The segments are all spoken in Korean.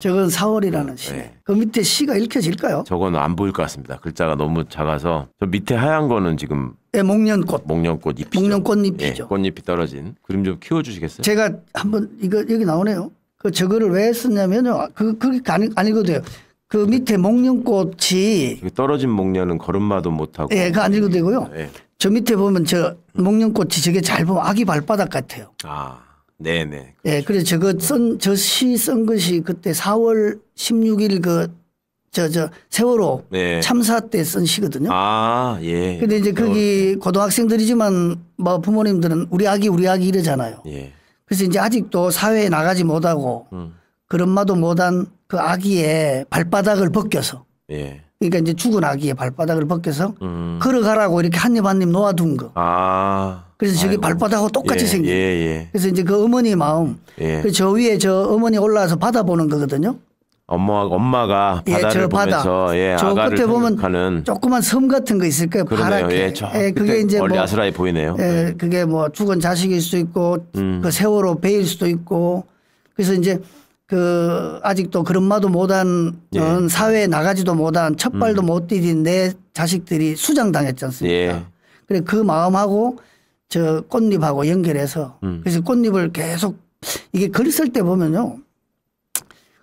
저건 사월이라는 아, 시. 네. 그 밑에 시가 읽혀질까요? 저건 안 보일 것 같습니다. 글자가 너무 작아서 저 밑에 하얀 거는 지금 예, 목련꽃. 목련꽃 잎이 목련꽃 잎이죠. 예, 네, 꽃잎이 떨어진 그림 좀 키워주시겠어요? 제가 한번 이거 여기 나오네요. 그 저거를 왜 썼냐면요. 그 그게 아니, 아니거든요. 그 밑에 목련꽃이 떨어진 목련은 걸음마도 못하고 예, 그안 읽어 되고요. 예. 저 밑에 보면 저 목련꽃이 저게 잘 보면 아기 발바닥 같아요. 아. 네네. 예, 네, 그래서 저거 쓴, 저시 쓴 것이 그때 4월 16일 그, 저, 저, 세월호 네. 참사 때 쓴 시거든요. 아, 예. 근데 이제 그렇죠. 거기 고등학생들이지만 뭐 부모님들은 우리 아기, 우리 아기 이러잖아요. 예. 그래서 이제 아직도 사회에 나가지 못하고 음. 그런마도 못한 그 아기의 발바닥을 벗겨서 예. 그러니까 이제 죽은 아기의 발바닥을 벗겨서 음. 걸어가라고 이렇게 한 입 한 입 놓아둔 거. 아. 그래서 저기 아이고. 발바닥하고 똑같이 예, 생긴. 예, 예. 그래서 이제 그 어머니 마음. 예. 그저 위에 저 어머니 올라와서 바다 보는 거거든요. 엄마 엄마가 예, 바다를 예, 보면서 예, 저 아가를 끝에 보면 하는 조그만 섬 같은 거 있을 거예요. 파랗게. 예, 저 예, 그게 이제 멀리 뭐 아스라이 보이네요. 예, 예, 그게 뭐 죽은 자식일 수도 있고 음. 그 세월호 배일 수도 있고 그래서 이제 그 아직도 그런 마도 못한 예. 어, 사회에 나가지도 못한 첫 발도 음. 못 디딘 내 자식들이 수장당했지 않습니까? 예. 그래 그 마음하고 저 꽃잎하고 연결해서 음. 그래서 꽃잎을 계속 이게 그렸을 때 보면요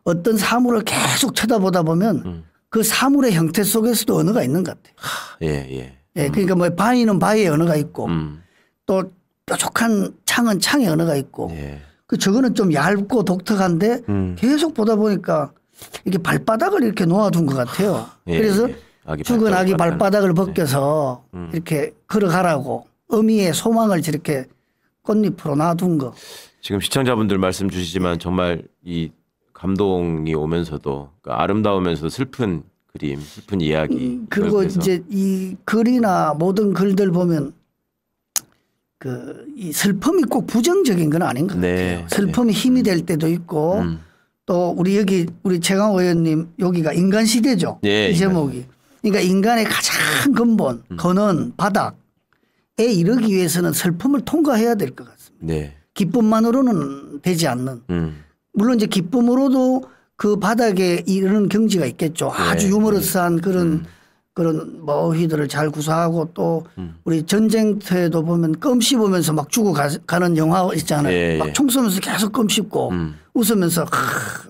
어떤 사물을 계속 쳐다보다 보면 음. 그 사물의 형태 속에서도 언어가 있는 것 같아요. 예, 예. 예, 음. 그러니까 뭐 바위는 바위의 언어가 있고 음. 또 뾰족한 창은 창의 언어가 있고 예. 그 저거는 좀 얇고 독특한데 음. 계속 보다 보니까 이렇게 발바닥을 이렇게 놓아둔 것 같아요. 예, 그래서 예. 아기 죽은 발바닥, 아기 발바닥을 벗겨서 예. 음. 이렇게 걸어가라고 의미의 소망을 저렇게 꽃잎으로 놔둔 거. 지금 시청자분들 말씀 주시지만 정말 이 감동이 오면서도 그 아름다우면서 슬픈 그림, 슬픈 이야기. 음, 그리고 이제 이 글이나 모든 글들 보면 그이 슬픔이 꼭 부정적인 건 아닌 것 네. 같아요. 네. 슬픔이 네. 힘이 될 음. 때도 있고 음. 또 우리 여기 우리 최강 의원님 여기가 인간 시대죠. 네, 이 제목이. 그러니까 인간의 가장 근본, 음. 근원, 바닥 에 이르기 위해서는 슬픔을 통과해야 될 것 같습니다. 네. 기쁨만으로는 되지 않는. 음. 물론 이제 기쁨으로도 그 바닥에 이르는 경지가 있겠죠. 네. 아주 유머러스한 음. 그런 음. 그런 머휘들을 잘 구사하고 또 음. 우리 전쟁터에도 보면 껌 씹으면서 막 죽어가는 영화 있잖아요. 예. 예. 막총 쏘면서 계속 껌 씹고 음. 웃으면서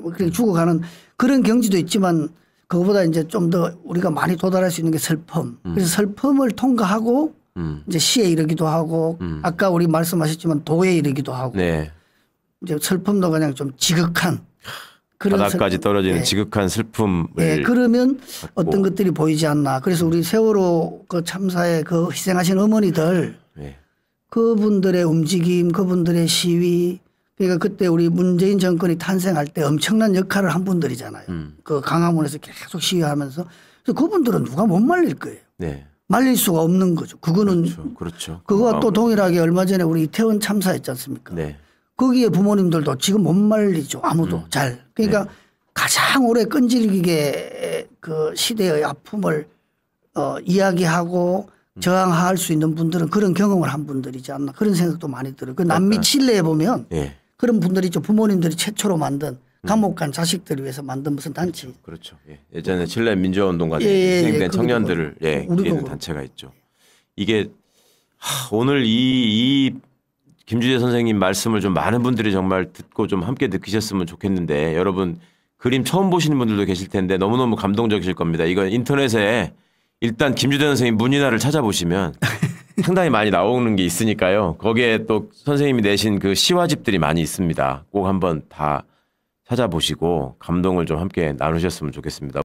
그렇게 죽어가는 그런 경지도 있지만 그거보다 이제 좀 더 우리가 많이 도달할 수 있는 게 슬픔. 음. 그래서 슬픔을 통과하고 음. 이제 시에 이르기도 하고 음. 아까 우리 말씀하셨지만 도에 이르기도 하고 네. 이제 슬픔도 그냥 좀 지극한 그런 바닥까지 슬 떨어지는 네. 지극한 슬픔을 네. 그러면 갖고. 어떤 것들이 보이지 않나 그래서 우리 세월호 그 참사에 그 희생하신 어머니들 네. 그분들의 움직임 그분들의 시위 그러니까 그때 우리 문재인 정권이 탄생할 때 엄청난 역할을 한 분들이잖아요 음. 그 강화문에서 계속 시위하면서 그래서 그분들은 누가 못 말릴 거예요. 네. 말릴 수가 없는 거죠. 그거는 그렇죠. 그렇죠. 그거와 또 동일하게 얼마 전에 우리 이태원 참사 했지 않습니까? 네. 거기에 부모님들도 지금 못 말리죠. 아무도 음. 잘. 그러니까 네. 가장 오래 끈질기게 그 시대의 아픔을 어, 이야기하고 음. 저항할 수 있는 분들은 그런 경험을 한 분들이지 않나 그런 생각도 많이 들어요. 그 남미 칠레에 보면 네. 그런 분들이 있죠. 부모님들이 최초로 만든 음. 감옥 간 자식들을 위해서 만든 무슨 단체. 그렇죠. 예. 예전에 칠레 민주화운동가 예, 예, 희생된 예, 청년들을 예, 우리는 단체가 있죠. 이게 하, 오늘 이, 이 김주재 선생님 말씀을 좀 많은 분들이 정말 듣고 좀 함께 느끼셨으면 좋겠는데 여러분 그림 처음 보시는 분들도 계실 텐데 너무너무 감동적이실 겁니다. 이건 인터넷에 일단 김주재 선생님 문인화를 찾아보시면 상당히 많이 나오는 게 있으니까요. 거기에 또 선생님이 내신 그 시화집들이 많이 있습니다. 꼭 한번 다 찾아보시고 감동을 좀 함께 나누셨으면 좋겠습니다.